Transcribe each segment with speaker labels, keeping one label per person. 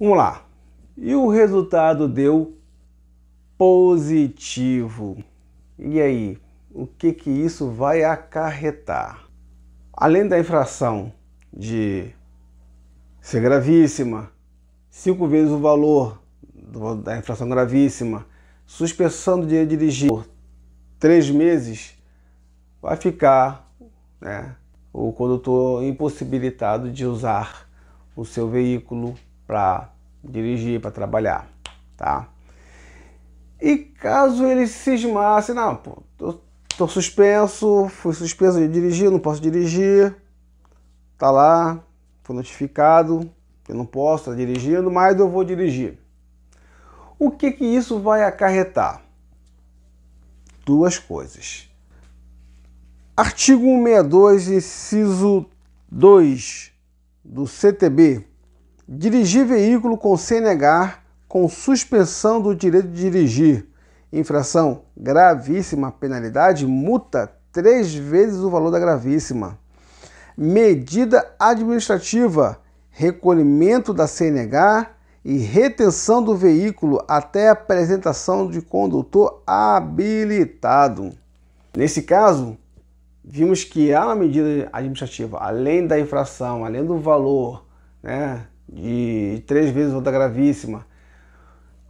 Speaker 1: Vamos lá. E o resultado deu positivo. E aí, o que que isso vai acarretar? Além da infração de ser gravíssima, cinco vezes o valor da infração gravíssima, suspensão do direito de dirigir por três meses, vai ficar né, o condutor impossibilitado de usar o seu veículo para dirigir, para trabalhar, tá? E caso ele cismasse, não, pô, tô, tô suspenso, fui suspenso de dirigir, não posso dirigir, tá lá, fui notificado, eu não posso estar tá dirigindo, mas eu vou dirigir. O que que isso vai acarretar? Duas coisas. Artigo 162, inciso 2 do CTB Dirigir veículo com CNH com suspensão do direito de dirigir. Infração gravíssima, penalidade, multa três vezes o valor da gravíssima. Medida administrativa, recolhimento da CNH e retenção do veículo até a apresentação de condutor habilitado. Nesse caso, vimos que há uma medida administrativa, além da infração, além do valor, né, de três vezes onda gravíssima,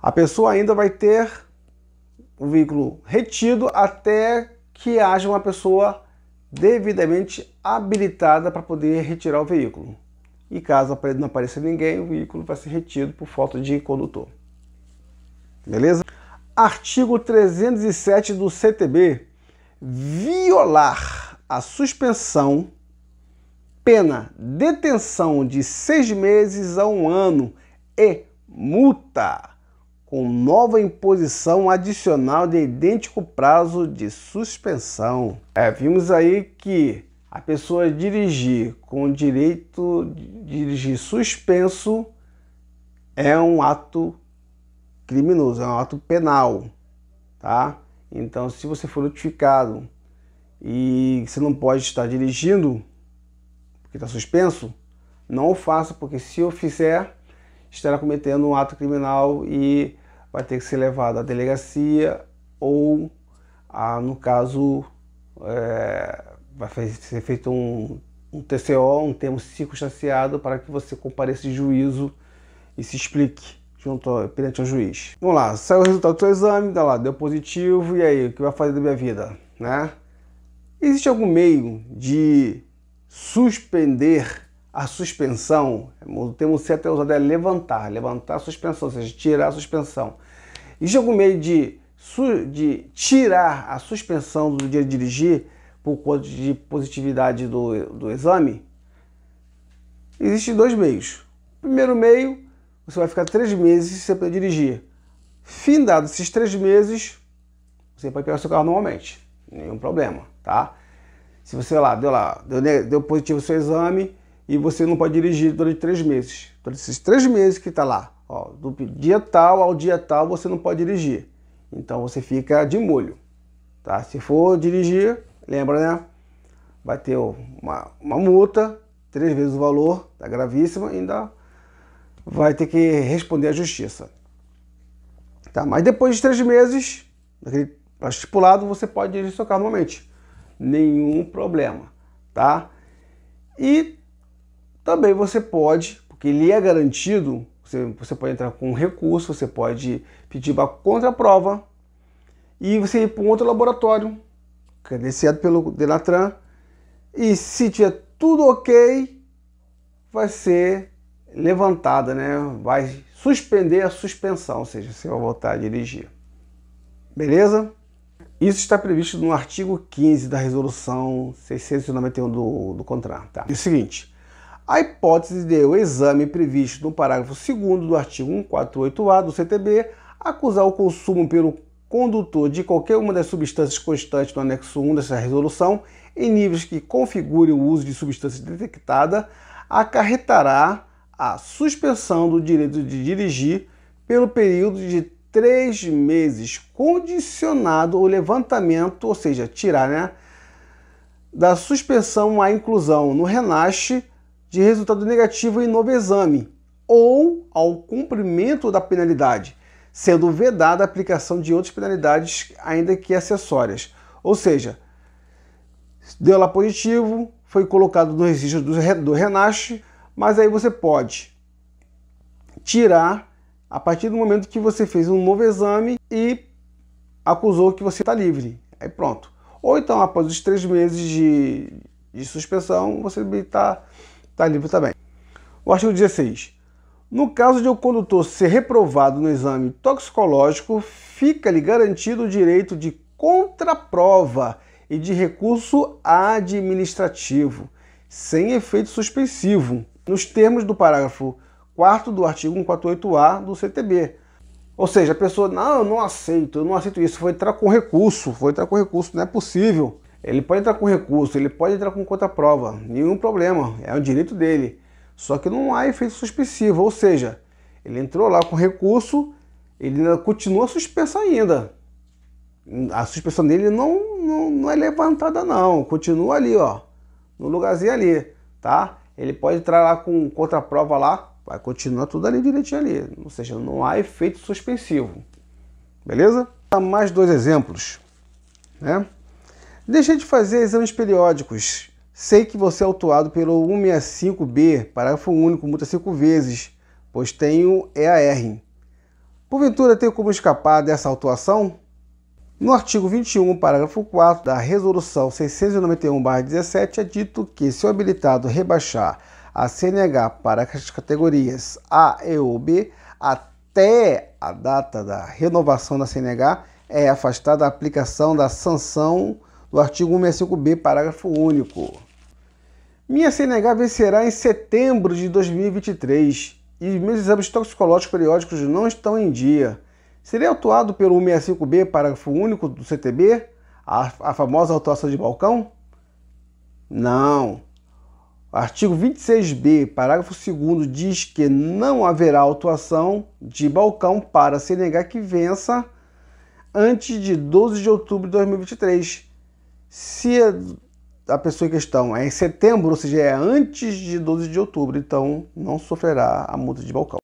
Speaker 1: a pessoa ainda vai ter o veículo retido até que haja uma pessoa devidamente habilitada para poder retirar o veículo. E caso não apareça ninguém, o veículo vai ser retido por falta de condutor. Beleza? Artigo 307 do CTB. Violar a suspensão pena detenção de seis meses a um ano e multa, com nova imposição adicional de idêntico prazo de suspensão. É, vimos aí que a pessoa dirigir com direito de dirigir suspenso é um ato criminoso, é um ato penal, tá? Então, se você for notificado e você não pode estar dirigindo, porque está suspenso, não o faça, porque se o fizer, estará cometendo um ato criminal e vai ter que ser levado à delegacia ou, a, no caso, é, vai ser feito um, um TCO, um termo circunstanciado, para que você compareça em juízo e se explique junto perante o juiz. Vamos lá, saiu o resultado do seu exame, dá tá lá, deu positivo, e aí, o que vai fazer da minha vida, né? Existe algum meio de suspender a suspensão, o é termo certo é usado é levantar, levantar a suspensão, ou seja, tirar a suspensão. Existe algum meio de, de tirar a suspensão do dia de dirigir por conta de positividade do, do exame? Existem dois meios. Primeiro meio, você vai ficar três meses sem poder dirigir. Findado esses três meses, você pode pegar seu carro normalmente, nenhum problema, tá? se você lá deu lá, deu, deu positivo o seu exame e você não pode dirigir durante três meses. Durante esses três meses que está lá, ó, do dia tal ao dia tal você não pode dirigir. Então você fica de molho, tá? Se for dirigir, lembra, né? Vai ter uma, uma multa, três vezes o valor, tá gravíssima, ainda vai ter que responder à justiça. Tá, mas depois de três meses, daquele estipulado, você pode dirigir seu carro normalmente nenhum problema, tá? E também você pode, porque ele é garantido, você, você pode entrar com um recurso, você pode pedir uma contraprova e você ir para um outro laboratório, credenciado pelo Denatran, e se tiver tudo ok, vai ser levantada, né? Vai suspender a suspensão, ou seja, você vai voltar a dirigir. Beleza? Isso está previsto no artigo 15 da Resolução 691 do, do CONTRAN. Tá? É o seguinte, a hipótese de o exame previsto no parágrafo 2 do artigo 148A do CTB acusar o consumo pelo condutor de qualquer uma das substâncias constantes no anexo 1 dessa resolução em níveis que configurem o uso de substância detectada acarretará a suspensão do direito de dirigir pelo período de três meses, condicionado o levantamento, ou seja, tirar, né? Da suspensão à inclusão no renasce de resultado negativo em novo exame ou ao cumprimento da penalidade, sendo vedada a aplicação de outras penalidades, ainda que acessórias. Ou seja, deu lá positivo, foi colocado no registro do, renasce, mas aí você pode tirar a partir do momento que você fez um novo exame e acusou que você está livre. Aí pronto. Ou então, após os três meses de, de suspensão, você está tá livre também. O artigo 16. No caso de o um condutor ser reprovado no exame toxicológico, fica-lhe garantido o direito de contraprova e de recurso administrativo, sem efeito suspensivo, nos termos do parágrafo 4 do artigo 148A do CTB. Ou seja, a pessoa, não, eu não aceito, eu não aceito isso, foi entrar com recurso, foi entrar com recurso, não é possível. Ele pode entrar com recurso, ele pode entrar com contra-prova, nenhum problema, é um direito dele. Só que não há efeito suspensivo, ou seja, ele entrou lá com recurso, ele ainda continua suspenso ainda. A suspensão dele não, não, não é levantada não, continua ali, ó, no lugarzinho ali, tá? Ele pode entrar lá com contra-prova lá, Vai continuar tudo ali direitinho ali. Ou seja, não há efeito suspensivo. Beleza? Mais dois exemplos. Né? Deixei de fazer exames periódicos. Sei que você é autuado pelo 165B, parágrafo único, multa cinco vezes, pois tenho EAR. Porventura, tenho como escapar dessa autuação? No artigo 21, parágrafo 4 da Resolução 691-17, é dito que, se o habilitado rebaixar a CNH para as categorias A, E ou B até a data da renovação da CNH é afastada a aplicação da sanção do artigo 165B, parágrafo único. Minha CNH vencerá em setembro de 2023 e meus exames toxicológicos periódicos não estão em dia. Serei autuado pelo 165B, parágrafo único do CTB, a, a famosa autuação de balcão? Não. Artigo 26b, parágrafo 2 diz que não haverá autuação de balcão para se negar que vença antes de 12 de outubro de 2023. Se a pessoa em questão é em setembro, ou seja, é antes de 12 de outubro, então não sofrerá a multa de balcão.